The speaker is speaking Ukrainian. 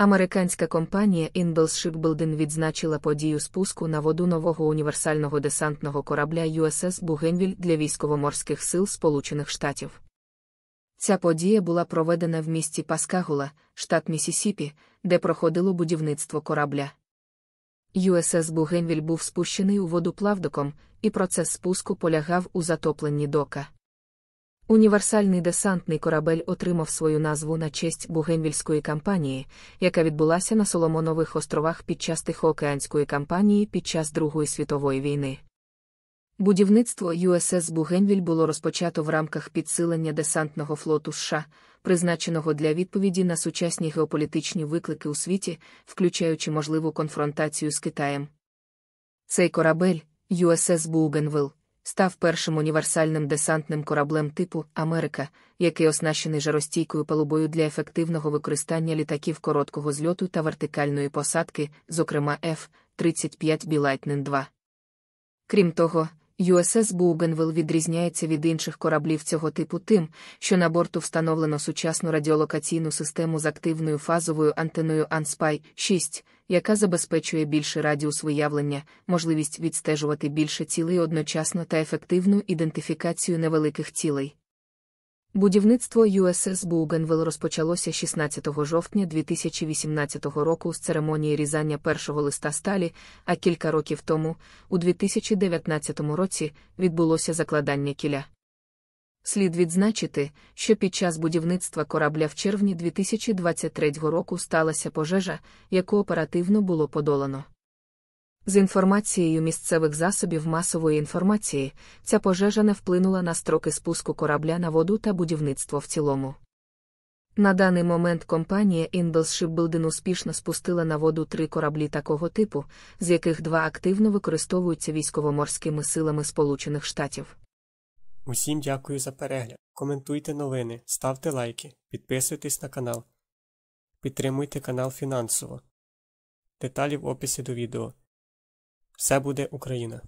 Американська компанія Ingalls Shipbuilding відзначила подію спуску на воду нового універсального десантного корабля USS Бугенвіль для військово-морських сил Сполучених Штатів. Ця подія була проведена в місті Паскагула, штат Місісіпі, де проходило будівництво корабля. USS Бугенвіль був спущений у воду плавдоком, і процес спуску полягав у затопленні дока. Універсальний десантний корабель отримав свою назву на честь Бугенвільської кампанії, яка відбулася на Соломонових островах під час Тихоокеанської кампанії під час Другої світової війни. Будівництво USS Бугенвіль було розпочато в рамках підсилення десантного флоту США, призначеного для відповіді на сучасні геополітичні виклики у світі, включаючи можливу конфронтацію з Китаєм. Цей корабель USS Бугенвілл, став першим універсальним десантним кораблем типу Америка, який оснащений жаростійкою палубою для ефективного використання літаків короткого зльоту та вертикальної посадки, зокрема F-35 B Lightning 2. Крім того, USS Bougainville відрізняється від інших кораблів цього типу тим, що на борту встановлено сучасну радіолокаційну систему з активною фазовою антеною ANSPY 6, яка забезпечує більший радіус виявлення, можливість відстежувати більше цілей одночасно та ефективну ідентифікацію невеликих цілей. Будівництво USS Bougainville розпочалося 16 жовтня 2018 року з церемонії різання першого листа сталі, а кілька років тому, у 2019 році, відбулося закладання кіля. Слід відзначити, що під час будівництва корабля в червні 2023 року сталася пожежа, яку оперативно було подолано. З інформацією місцевих засобів масової інформації, ця пожежа не вплинула на строки спуску корабля на воду та будівництво в цілому. На даний момент компанія Inbels Shipbuilding успішно спустила на воду три кораблі такого типу, з яких два активно використовуються військово-морськими силами Сполучених Штатів. Усім дякую за перегляд. Коментуйте новини, ставте лайки, підписуйтесь на канал. Підтримуйте канал фінансово. Деталі в описі до відео. Все буде Україна!